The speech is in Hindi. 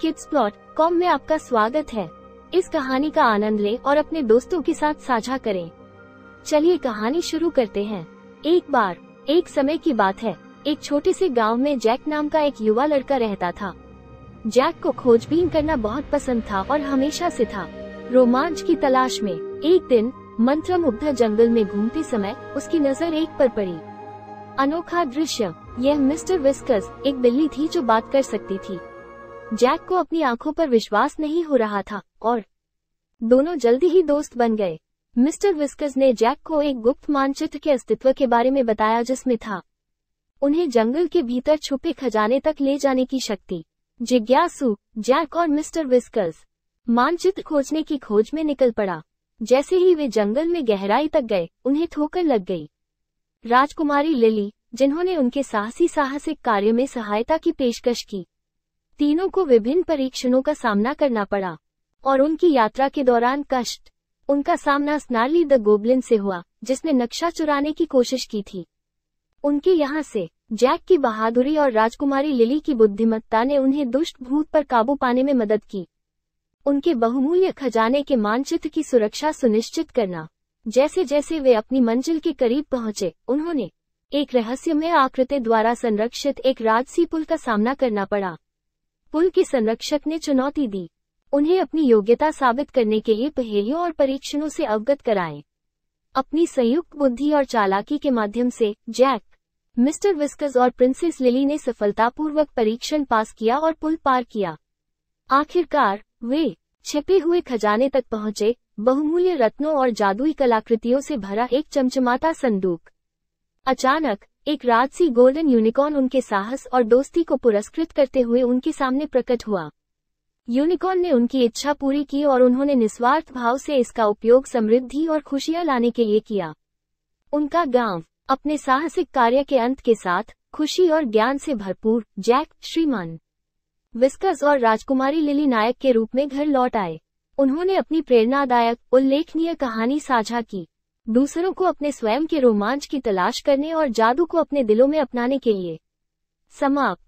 किड्स प्लॉट कॉम में आपका स्वागत है इस कहानी का आनंद लें और अपने दोस्तों के साथ साझा करें चलिए कहानी शुरू करते हैं एक बार एक समय की बात है एक छोटे से गांव में जैक नाम का एक युवा लड़का रहता था जैक को खोजबीन करना बहुत पसंद था और हमेशा से था रोमांच की तलाश में एक दिन मंत्रमुग्ध जंगल में घूमते समय उसकी नजर एक पर पड़ी अनोखा दृश्य यह मिस्टर विस्कस एक बिल्ली थी जो बात कर सकती थी जैक को अपनी आंखों पर विश्वास नहीं हो रहा था और दोनों जल्दी ही दोस्त बन गए मिस्टर विस्कर्स ने जैक को एक गुप्त मानचित्र के अस्तित्व के बारे में बताया जिसमें था उन्हें जंगल के भीतर छुपे खजाने तक ले जाने की शक्ति जिज्ञासु जैक और मिस्टर विस्कर्स मानचित्र खोजने की खोज में निकल पड़ा जैसे ही वे जंगल में गहराई तक गए उन्हें ठोकर लग गई राजकुमारी लिली जिन्होंने उनके साहसी साहसिक कार्य में सहायता की पेशकश की तीनों को विभिन्न परीक्षणों का सामना करना पड़ा और उनकी यात्रा के दौरान कष्ट उनका सामना स्नार्ली द गोबलिन से हुआ जिसने नक्शा चुराने की कोशिश की थी उनके यहाँ से जैक की बहादुरी और राजकुमारी लिली की बुद्धिमत्ता ने उन्हें दुष्ट भूत पर काबू पाने में मदद की उनके बहुमूल्य खजाने के मानचित्र की सुरक्षा सुनिश्चित करना जैसे जैसे वे अपनी मंजिल के करीब पहुंचे उन्होंने एक रहस्यमय आकृति द्वारा संरक्षित एक राजसी पुल का सामना करना पड़ा पुल के संरक्षक ने चुनौती दी उन्हें अपनी योग्यता साबित करने के लिए पहेलियों और परीक्षणों से अवगत कराएं। अपनी संयुक्त बुद्धि और चालाकी के माध्यम से जैक मिस्टर विस्कस और प्रिंसेस लिली ने सफलतापूर्वक परीक्षण पास किया और पुल पार किया आखिरकार वे छिपे हुए खजाने तक पहुंचे बहुमूल्य रत्नों और जादुई कलाकृतियों से भरा एक चमचमाता संदूक अचानक एक राजसी गोल्डन यूनिकॉर्न उनके साहस और दोस्ती को पुरस्कृत करते हुए उनके सामने प्रकट हुआ यूनिकॉर्न ने उनकी इच्छा पूरी की और उन्होंने निस्वार्थ भाव से इसका उपयोग समृद्धि और खुशियां लाने के लिए किया उनका गांव अपने साहसिक कार्य के अंत के साथ खुशी और ज्ञान से भरपूर जैक श्रीमान विस्कस और राजकुमारी लिली नायक के रूप में घर लौट आए उन्होंने अपनी प्रेरणादायक उल्लेखनीय कहानी साझा की दूसरों को अपने स्वयं के रोमांच की तलाश करने और जादू को अपने दिलों में अपनाने के लिए समाप्त